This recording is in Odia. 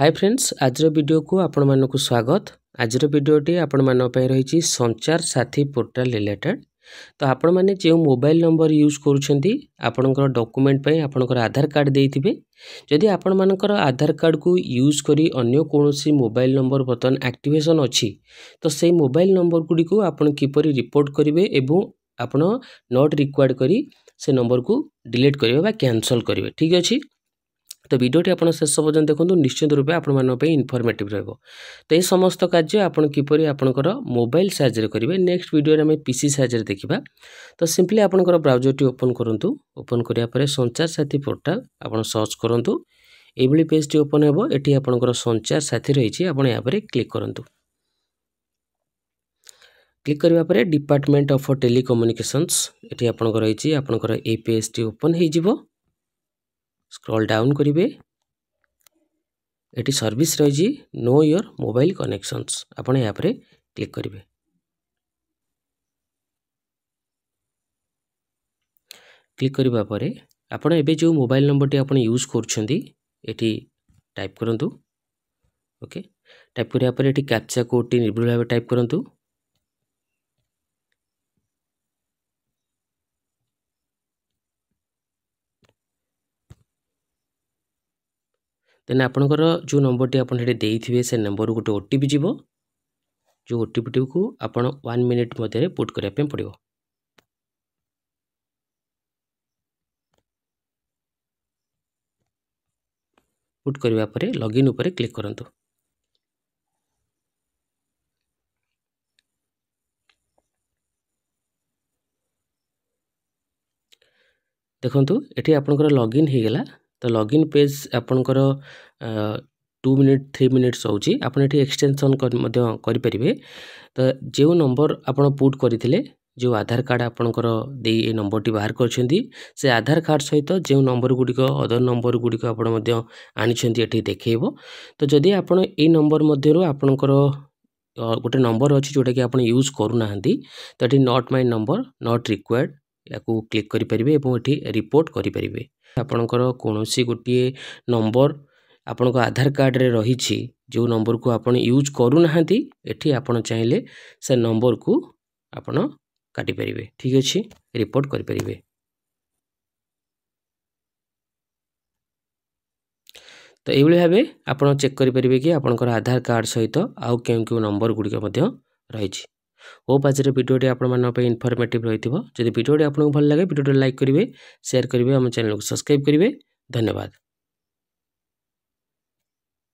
ହାଇ ଫ୍ରେଣ୍ଡସ୍ ଆଜିର ଭିଡ଼ିଓକୁ ଆପଣମାନଙ୍କୁ ସ୍ୱାଗତ ଆଜିର ଭିଡ଼ିଓଟି ଆପଣମାନଙ୍କ ପାଇଁ ରହିଛି ସଞ୍ଚାର ସାଥୀ ପୋର୍ଟାଲ୍ ରିଲେଟେଡ୍ ତ ଆପଣମାନେ ଯେଉଁ ମୋବାଇଲ୍ ନମ୍ବର ୟୁଜ୍ କରୁଛନ୍ତି ଆପଣଙ୍କର ଡକୁମେଣ୍ଟ ପାଇଁ ଆପଣଙ୍କର ଆଧାର କାର୍ଡ଼ ଦେଇଥିବେ ଯଦି ଆପଣମାନଙ୍କର ଆଧାର କାର୍ଡ଼କୁ ୟୁଜ୍ କରି ଅନ୍ୟ କୌଣସି ମୋବାଇଲ୍ ନମ୍ବର ବର୍ତ୍ତମାନ ଆକ୍ଟିଭେସନ୍ ଅଛି ତ ସେହି ମୋବାଇଲ୍ ନମ୍ବର ଗୁଡ଼ିକୁ ଆପଣ କିପରି ରିପୋର୍ଟ କରିବେ ଏବଂ ଆପଣ ନଟ୍ ରିକ୍ୱାର୍ଡ଼ କରି ସେ ନମ୍ବରକୁ ଡିଲିଟ୍ କରିବେ ବା କ୍ୟାନସଲ୍ କରିବେ ଠିକ୍ ଅଛି ତ ଭିଡ଼ିଓଟି ଆପଣ ଶେଷ ପର୍ଯ୍ୟନ୍ତ ଦେଖନ୍ତୁ ନିଶ୍ଚିତ ରୂପେ ଆପଣମାନଙ୍କ ପାଇଁ ଇନଫର୍ମେଟିଭ୍ ରହିବ ତ ଏହି ସମସ୍ତ କାର୍ଯ୍ୟ ଆପଣ କିପରି ଆପଣଙ୍କର ମୋବାଇଲ୍ ସାହାଯ୍ୟରେ କରିବେ ନେକ୍ସଟ ଭିଡ଼ିଓରେ ଆମେ ପିସି ସାହାଯ୍ୟରେ ଦେଖିବା ତ ସିମ୍ପଲି ଆପଣଙ୍କର ବ୍ରାଉଜରଟି ଓପନ୍ କରନ୍ତୁ ଓପନ୍ କରିବା ପରେ ସଞ୍ଚାର ସାଥୀ ପୋର୍ଟାଲ ଆପଣ ସର୍ଚ୍ଚ କରନ୍ତୁ ଏଭଳି ପେଜ୍ଟି ଓପନ୍ ହେବ ଏଠି ଆପଣଙ୍କର ସଞ୍ଚାର ସାଥୀ ରହିଛି ଆପଣ ଏହା ଉପରେ କ୍ଲିକ୍ କରନ୍ତୁ କ୍ଲିକ୍ କରିବା ପରେ ଡିପାର୍ଟମେଣ୍ଟ ଅଫ୍ ଟେଲିକମ୍ୟୁନିକେସନ୍ସ ଏଠି ଆପଣଙ୍କର ରହିଛି ଆପଣଙ୍କର ଏଇ ପେଜ୍ଟି ଓପନ୍ ହୋଇଯିବ ସ୍କ୍ରଲ୍ ଡାଉନ୍ କରିବେ ଏଠି ସର୍ଭିସ୍ ରହିଛି ନୋ ୟୋର୍ ମୋବାଇଲ୍ କନେକ୍ସନ୍ସ ଆପଣ ଏହାପରେ କ୍ଲିକ୍ କରିବେ କ୍ଲିକ୍ କରିବା ପରେ ଆପଣ ଏବେ ଯେଉଁ ମୋବାଇଲ୍ ନମ୍ବରଟି ଆପଣ ୟୁଜ୍ କରୁଛନ୍ତି ଏଠି ଟାଇପ୍ କରନ୍ତୁ ଓକେ ଟାଇପ୍ କରିବା ପରେ ଏଠି କ୍ୟାପ୍ଚା କୋଡ଼୍ଟି ନିର୍ଭୁଲ ଭାବେ ଟାଇପ୍ କରନ୍ତୁ ଦେନ୍ ଆପଣଙ୍କର ଯେଉଁ ନମ୍ବରଟି ଆପଣ ସେଠି ଦେଇଥିବେ ସେ ନମ୍ବରରୁ ଗୋଟେ ଓ ଟି ପି ଯିବ ଯେଉଁ ଓ ଟି ପିଟିକୁ ଆପଣ ୱାନ୍ ମିନିଟ୍ ମଧ୍ୟରେ ପୁଟ୍ କରିବା ପାଇଁ ପଡ଼ିବ ପୁଟ୍ କରିବା ପରେ ଲଗ୍ଇନ୍ ଉପରେ କ୍ଲିକ୍ କରନ୍ତୁ ଦେଖନ୍ତୁ ଏଠି ଆପଣଙ୍କର ଲଗ୍ଇନ୍ ହୋଇଗଲା ଲଗ୍ଇନ୍ ପେଜ୍ ଆପଣଙ୍କର ଟୁ ମିନିଟ୍ ଥ୍ରୀ ମିନିଟ୍ସ ହେଉଛି ଆପଣ ଏଠି ଏକ୍ସଟେନ୍ସନ୍ ମଧ୍ୟ କରିପାରିବେ ତ ଯେଉଁ ନମ୍ବର ଆପଣ ପୁଟ୍ କରିଥିଲେ ଯେଉଁ ଆଧାର କାର୍ଡ଼ ଆପଣଙ୍କର ଦେଇ ଏ ନମ୍ବରଟି ବାହାର କରିଛନ୍ତି ସେ ଆଧାର କାର୍ଡ଼ ସହିତ ଯେଉଁ ନମ୍ବରଗୁଡ଼ିକ ଅଦର ନମ୍ବରଗୁଡ଼ିକ ଆପଣ ମଧ୍ୟ ଆଣିଛନ୍ତି ଏଠି ଦେଖାଇବ ତ ଯଦି ଆପଣ ଏଇ ନମ୍ବର ମଧ୍ୟରୁ ଆପଣଙ୍କର ଗୋଟେ ନମ୍ବର ଅଛି ଯେଉଁଟାକି ଆପଣ ୟୁଜ୍ କରୁନାହାନ୍ତି ତ ଏଠି not my number not required ଏହାକୁ କ୍ଲିକ୍ କରିପାରିବେ ଏବଂ ଏଠି ରିପୋର୍ଟ କରିପାରିବେ ଆପଣଙ୍କର କୌଣସି ଗୋଟିଏ ନମ୍ବର ଆପଣଙ୍କ ଆଧାର କାର୍ଡ଼ରେ ରହିଛି ଯେଉଁ ନମ୍ବରକୁ ଆପଣ ୟୁଜ୍ କରୁନାହାନ୍ତି ଏଠି ଆପଣ ଚାହିଁଲେ ସେ ନମ୍ବରକୁ ଆପଣ କାଟିପାରିବେ ଠିକ୍ ଅଛି ରିପୋର୍ଟ କରିପାରିବେ ତ ଏଇଭଳି ଭାବେ ଆପଣ ଚେକ୍ କରିପାରିବେ କି ଆପଣଙ୍କର ଆଧାର କାର୍ଡ଼ ସହିତ ଆଉ କେଉଁ କେଉଁ ନମ୍ବର ଗୁଡ଼ିକ ମଧ୍ୟ ରହିଛି होप आज भिडियोटी ଆପଣମାନଙ୍କ ପାଇଁ ଇନଫର୍ମେଟିଭ୍ ରହିଥିବ ଯଦି ଭିଡ଼ିଓଟି ଆପଣଙ୍କୁ ଭଲ ଲାଗେ ଭିଡ଼ିଓଟି ଲାଇକ୍ କରିବେ ସେୟାର କରିବେ ଆମ ଚ୍ୟାନେଲକୁ ସବସ୍କ୍ରାଇବ୍ କରିବେ ଧନ୍ୟବାଦ